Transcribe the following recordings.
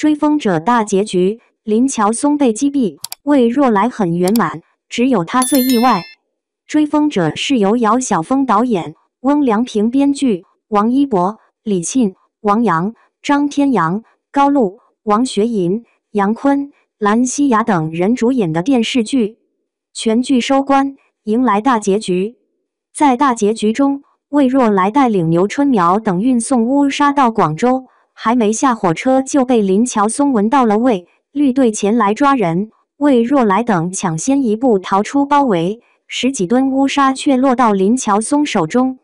《追风者》大结局，林乔松被击毙，魏若来很圆满，只有他最意外。《追风者》是由姚晓峰导演、翁良平编剧，王一博、李沁、王阳、张天阳、高露、王学银、杨坤、兰希雅等人主演的电视剧。全剧收官，迎来大结局。在大结局中，魏若来带领牛春苗等运送乌纱到广州。还没下火车就被林乔松闻到了味，绿队前来抓人，魏若来等抢先一步逃出包围，十几吨乌纱却落到林乔松手中。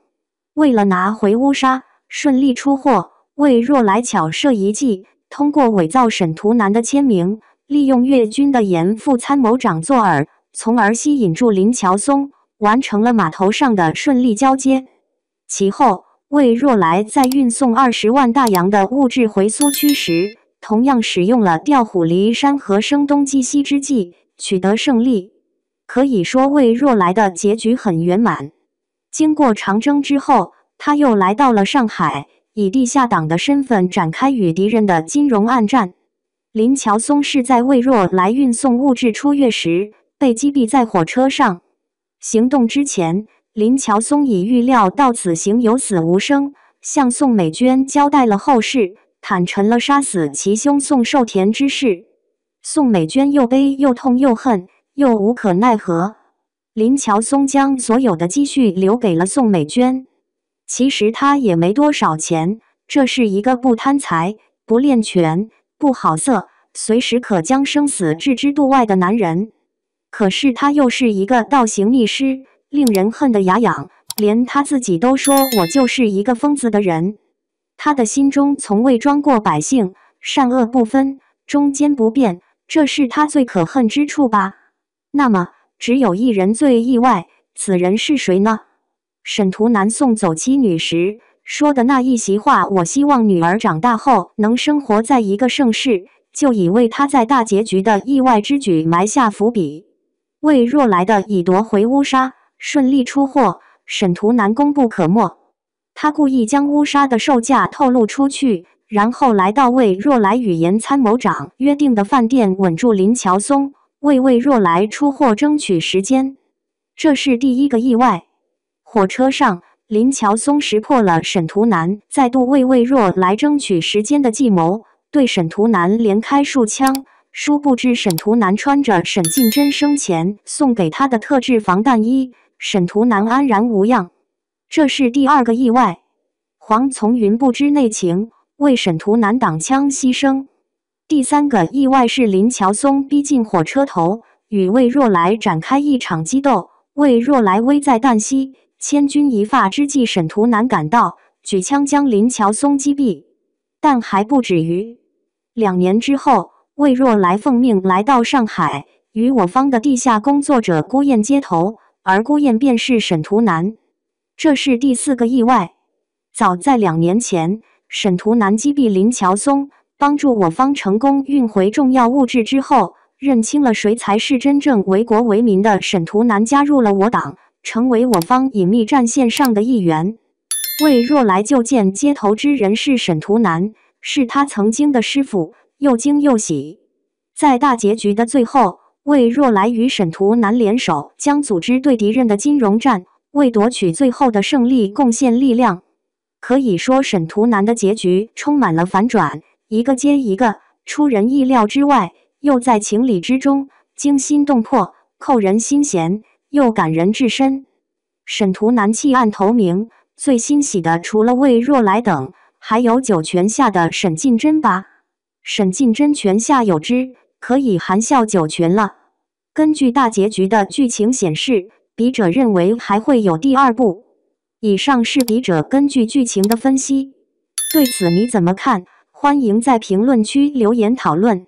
为了拿回乌沙，顺利出货，魏若来巧设一计，通过伪造沈图南的签名，利用越军的严副参谋长做饵，从而吸引住林乔松，完成了码头上的顺利交接。其后。魏若来在运送二十万大洋的物质回苏区时，同样使用了调虎离山和声东击西之计，取得胜利。可以说，魏若来的结局很圆满。经过长征之后，他又来到了上海，以地下党的身份展开与敌人的金融暗战。林乔松是在魏若来运送物质出越时被击毙在火车上。行动之前。林乔松已预料到此行有死无生，向宋美娟交代了后事，坦诚了杀死其兄宋寿田之事。宋美娟又悲又痛又恨又无可奈何。林乔松将所有的积蓄留给了宋美娟，其实他也没多少钱。这是一个不贪财、不恋权、不好色、随时可将生死置之度外的男人。可是他又是一个倒行逆施。令人恨得牙痒，连他自己都说：“我就是一个疯子的人。”他的心中从未装过百姓，善恶不分，忠奸不变，这是他最可恨之处吧？那么，只有一人最意外，此人是谁呢？沈图南送走妻女时说的那一席话：“我希望女儿长大后能生活在一个盛世。”就已为他在大结局的意外之举埋下伏笔，为若来的已夺回乌沙。顺利出货，沈图南功不可没。他故意将乌纱的售价透露出去，然后来到魏若来与严参谋长约定的饭店，稳住林乔松，为魏若来出货争取时间。这是第一个意外。火车上，林乔松识破了沈图南再度为魏若来争取时间的计谋，对沈图南连开数枪。殊不知，沈图南穿着沈静真生前送给他的特制防弹衣。沈图南安然无恙，这是第二个意外。黄从云不知内情，为沈图南挡枪牺牲。第三个意外是林乔松逼近火车头，与魏若来展开一场激斗。魏若来危在旦夕，千钧一发之际，沈图南赶到，举枪将林乔松击毙。但还不止于，两年之后，魏若来奉命来到上海，与我方的地下工作者孤雁接头。而孤雁便是沈图南，这是第四个意外。早在两年前，沈图南击毙林乔松，帮助我方成功运回重要物质之后，认清了谁才是真正为国为民的。沈图南加入了我党，成为我方隐秘战线上的一员。魏若来就见接头之人是沈图南，是他曾经的师傅，又惊又喜。在大结局的最后。魏若来与沈图南联手，将组织对敌人的金融战，为夺取最后的胜利贡献力量。可以说，沈图南的结局充满了反转，一个接一个，出人意料之外，又在情理之中，惊心动魄，扣人心弦，又感人至深。沈图南弃暗投明，最欣喜的除了魏若来等，还有九泉下的沈静真吧。沈静真泉下有知。可以含笑九泉了。根据大结局的剧情显示，笔者认为还会有第二部。以上是笔者根据剧情的分析。对此你怎么看？欢迎在评论区留言讨论。